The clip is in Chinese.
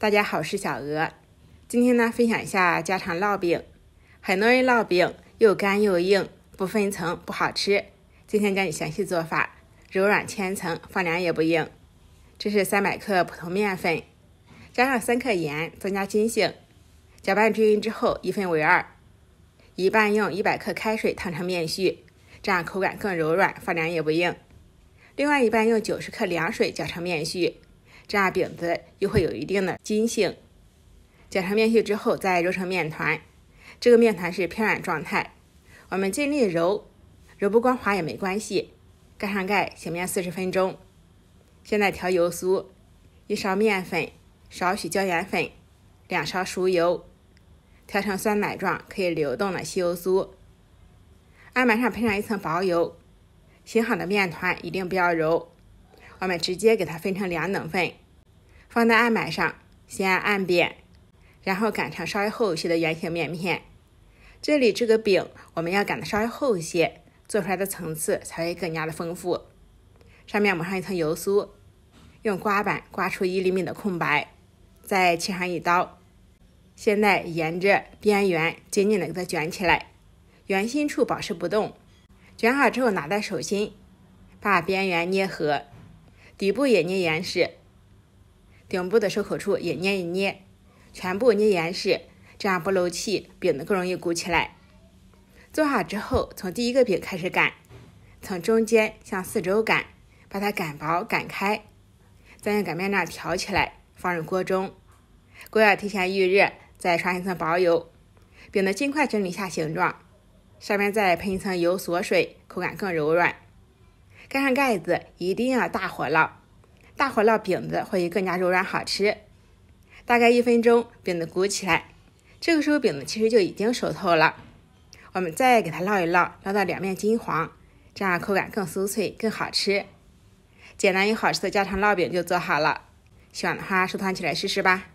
大家好，是小娥。今天呢，分享一下家常烙饼。很多人烙饼又干又硬，不分层，不好吃。今天教你详细做法，柔软千层，放凉也不硬。这是三百克普通面粉，加上三克盐，增加筋性。搅拌均匀之后，一分为二，一半用一百克开水烫成面絮，这样口感更柔软，放凉也不硬。另外一半用九十克凉水搅成面絮。炸饼子又会有一定的筋性。搅成面絮之后再揉成面团，这个面团是偏软状态。我们尽力揉，揉不光滑也没关系。盖上盖醒面四十分钟。现在调油酥：一勺面粉，少许椒盐粉，两勺熟油，调成酸奶状可以流动的稀油酥。案板上喷上一层薄油。醒好的面团一定不要揉，我们直接给它分成两等份。放在案板上，先按扁，然后擀成稍微厚一些的圆形面片。这里这个饼我们要擀的稍微厚一些，做出来的层次才会更加的丰富。上面抹上一层油酥，用刮板刮出一厘米的空白，再切上一刀。现在沿着边缘紧紧的给它卷起来，圆心处保持不动。卷好之后拿在手心，把边缘捏合，底部也捏严实。顶部的收口处也捏一捏，全部捏严实，这样不漏气，饼更容易鼓起来。做好之后，从第一个饼开始擀，从中间向四周擀，把它擀薄擀开，再用擀面杖挑起来，放入锅中。锅要提前预热，再刷一层薄油，饼子尽快整理下形状。上面再喷一层油锁水，口感更柔软。盖上盖子，一定要大火烙。大火烙饼子会更加柔软好吃，大概一分钟饼子鼓起来，这个时候饼子其实就已经熟透了。我们再给它烙一烙，烙到两面金黄，这样口感更酥脆更好吃。简单又好吃的家常烙饼就做好了，喜欢的话收藏起来试试吧。